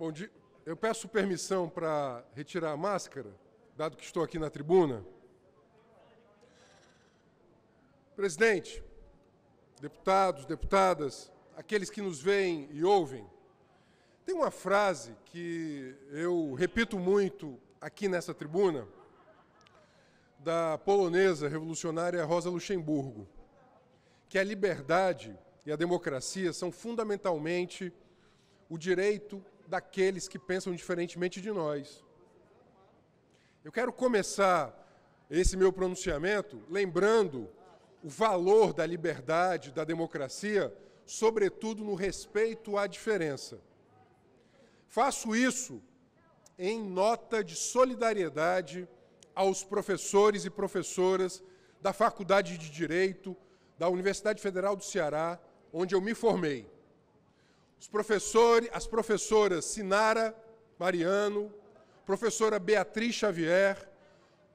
Bom dia. Eu peço permissão para retirar a máscara, dado que estou aqui na tribuna. Presidente, deputados, deputadas, aqueles que nos veem e ouvem, tem uma frase que eu repito muito aqui nessa tribuna, da polonesa revolucionária Rosa Luxemburgo, que a liberdade e a democracia são fundamentalmente o direito daqueles que pensam diferentemente de nós. Eu quero começar esse meu pronunciamento lembrando o valor da liberdade, da democracia, sobretudo no respeito à diferença. Faço isso em nota de solidariedade aos professores e professoras da Faculdade de Direito da Universidade Federal do Ceará, onde eu me formei os professores, as professoras Sinara Mariano, professora Beatriz Xavier,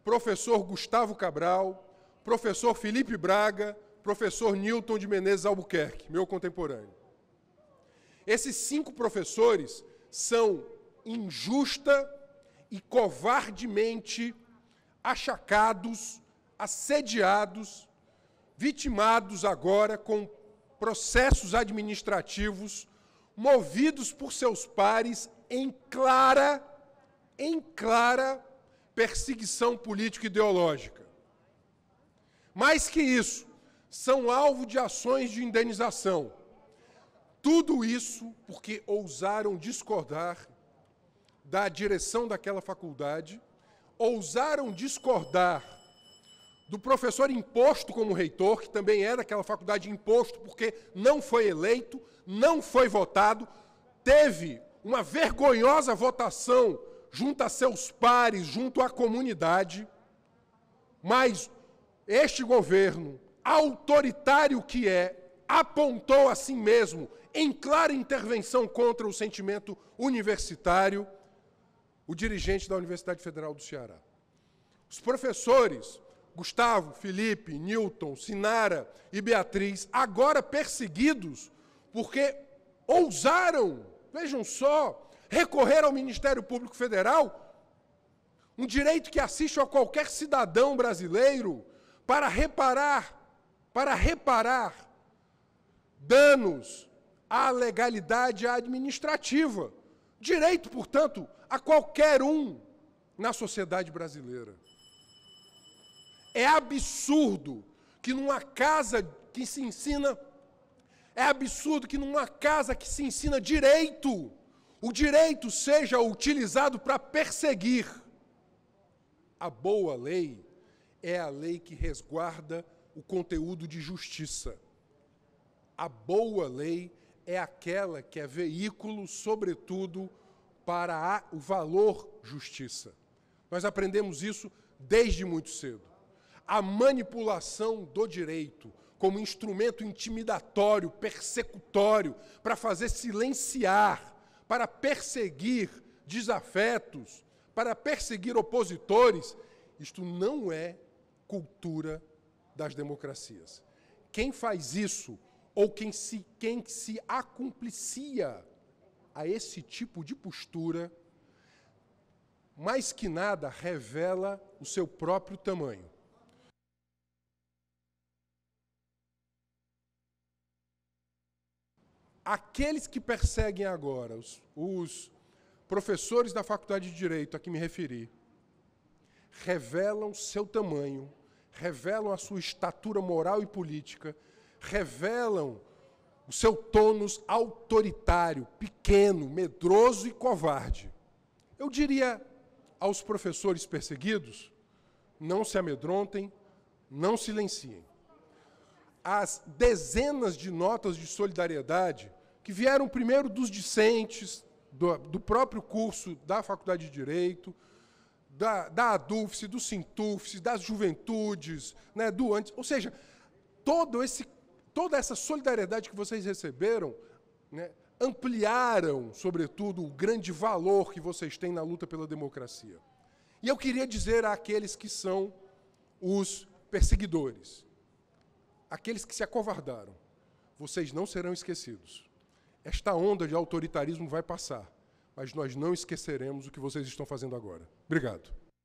professor Gustavo Cabral, professor Felipe Braga, professor Newton de Menezes Albuquerque, meu contemporâneo. Esses cinco professores são injusta e covardemente achacados, assediados, vitimados agora com processos administrativos movidos por seus pares em clara, em clara perseguição político-ideológica. Mais que isso, são alvo de ações de indenização. Tudo isso porque ousaram discordar da direção daquela faculdade, ousaram discordar do professor imposto como reitor, que também era é daquela faculdade imposto porque não foi eleito, não foi votado, teve uma vergonhosa votação junto a seus pares, junto à comunidade, mas este governo, autoritário que é, apontou a si mesmo em clara intervenção contra o sentimento universitário, o dirigente da Universidade Federal do Ceará. Os professores Gustavo, Felipe, Newton, Sinara e Beatriz, agora perseguidos porque ousaram, vejam só, recorrer ao Ministério Público Federal, um direito que assiste a qualquer cidadão brasileiro para reparar, para reparar danos à legalidade administrativa. Direito, portanto, a qualquer um na sociedade brasileira. É absurdo que numa casa que se ensina, é absurdo que numa casa que se ensina direito, o direito seja utilizado para perseguir. A boa lei é a lei que resguarda o conteúdo de justiça. A boa lei é aquela que é veículo, sobretudo, para a, o valor justiça. Nós aprendemos isso desde muito cedo a manipulação do direito como instrumento intimidatório, persecutório, para fazer silenciar, para perseguir desafetos, para perseguir opositores. Isto não é cultura das democracias. Quem faz isso, ou quem se, quem se acumplicia a esse tipo de postura, mais que nada revela o seu próprio tamanho. aqueles que perseguem agora, os, os professores da Faculdade de Direito a que me referi, revelam seu tamanho, revelam a sua estatura moral e política, revelam o seu tônus autoritário, pequeno, medroso e covarde. Eu diria aos professores perseguidos: não se amedrontem, não silenciem as dezenas de notas de solidariedade que vieram primeiro dos discentes, do, do próprio curso da Faculdade de Direito, da, da ADUFSE, do Sintufse, das juventudes, né, do antes. Ou seja, todo esse, toda essa solidariedade que vocês receberam né, ampliaram, sobretudo, o grande valor que vocês têm na luta pela democracia. E eu queria dizer àqueles que são os perseguidores, aqueles que se acovardaram. Vocês não serão esquecidos. Esta onda de autoritarismo vai passar, mas nós não esqueceremos o que vocês estão fazendo agora. Obrigado.